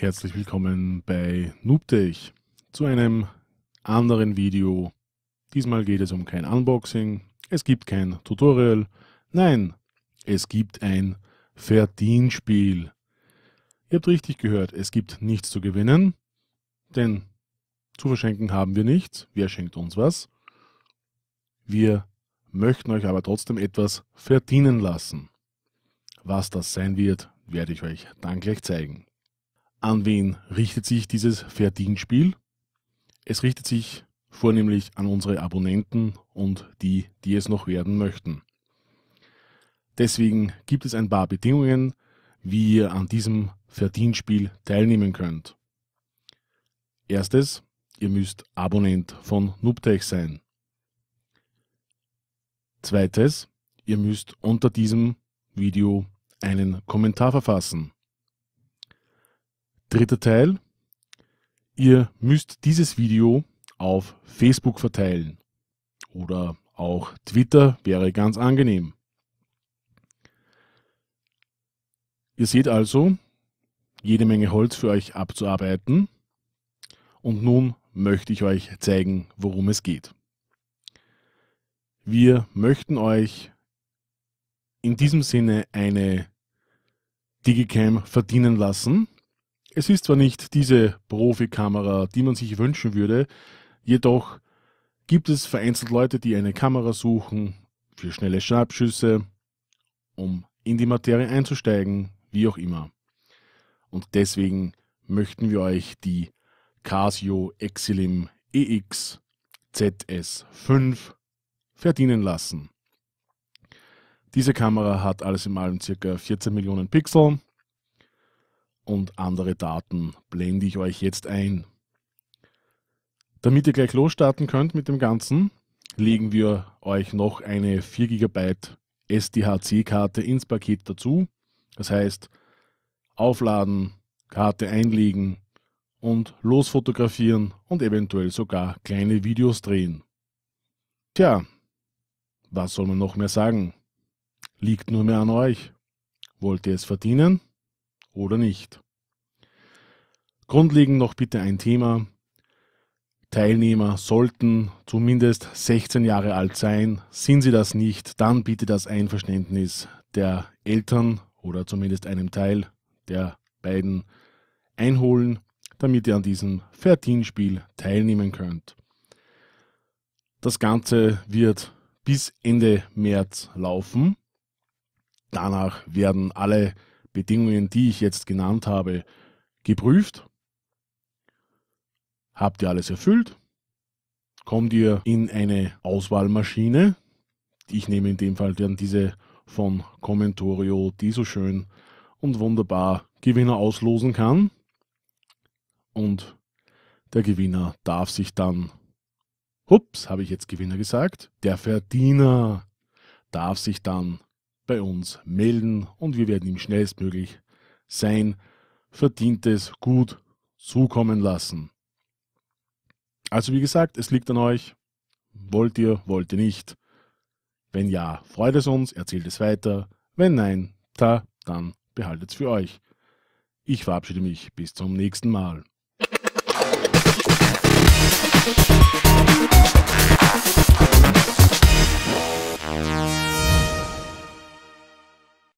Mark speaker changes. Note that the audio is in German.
Speaker 1: Herzlich willkommen bei Noobtech zu einem anderen Video. Diesmal geht es um kein Unboxing, es gibt kein Tutorial, nein, es gibt ein Verdienspiel. Ihr habt richtig gehört, es gibt nichts zu gewinnen, denn zu verschenken haben wir nichts, wer schenkt uns was? Wir möchten euch aber trotzdem etwas verdienen lassen. Was das sein wird, werde ich euch dann gleich zeigen. An wen richtet sich dieses Verdienstspiel? Es richtet sich vornehmlich an unsere Abonnenten und die, die es noch werden möchten. Deswegen gibt es ein paar Bedingungen, wie ihr an diesem Verdienstspiel teilnehmen könnt. Erstes, ihr müsst Abonnent von Nubtech sein. Zweites, ihr müsst unter diesem Video einen Kommentar verfassen. Dritter Teil. Ihr müsst dieses Video auf Facebook verteilen oder auch Twitter wäre ganz angenehm. Ihr seht also jede Menge Holz für euch abzuarbeiten und nun möchte ich euch zeigen, worum es geht. Wir möchten euch in diesem Sinne eine Digicam verdienen lassen, es ist zwar nicht diese Profikamera, die man sich wünschen würde, jedoch gibt es vereinzelt Leute, die eine Kamera suchen für schnelle Schnappschüsse, um in die Materie einzusteigen, wie auch immer. Und deswegen möchten wir euch die Casio Exilim EX ZS5 verdienen lassen. Diese Kamera hat alles im allem ca. 14 Millionen Pixel, und andere Daten blende ich euch jetzt ein. Damit ihr gleich losstarten könnt mit dem Ganzen, legen wir euch noch eine 4 GB SDHC-Karte ins Paket dazu. Das heißt, aufladen, Karte einlegen und losfotografieren und eventuell sogar kleine Videos drehen. Tja, was soll man noch mehr sagen? Liegt nur mehr an euch. Wollt ihr es verdienen? oder nicht. Grundlegend noch bitte ein Thema. Teilnehmer sollten zumindest 16 Jahre alt sein. Sind sie das nicht, dann bitte das Einverständnis der Eltern oder zumindest einem Teil der beiden einholen, damit ihr an diesem Verdienspiel teilnehmen könnt. Das Ganze wird bis Ende März laufen. Danach werden alle Bedingungen, die ich jetzt genannt habe, geprüft? Habt ihr alles erfüllt? Kommt ihr in eine Auswahlmaschine? Ich nehme in dem Fall dann diese von Commentorio, die so schön und wunderbar Gewinner auslosen kann. Und der Gewinner darf sich dann, ups, habe ich jetzt Gewinner gesagt, der Verdiener darf sich dann bei uns melden und wir werden ihm schnellstmöglich sein verdientes Gut zukommen lassen. Also wie gesagt, es liegt an euch. Wollt ihr, wollt ihr nicht. Wenn ja, freut es uns, erzählt es weiter. Wenn nein, da, dann behaltet es für euch. Ich verabschiede mich bis zum nächsten Mal.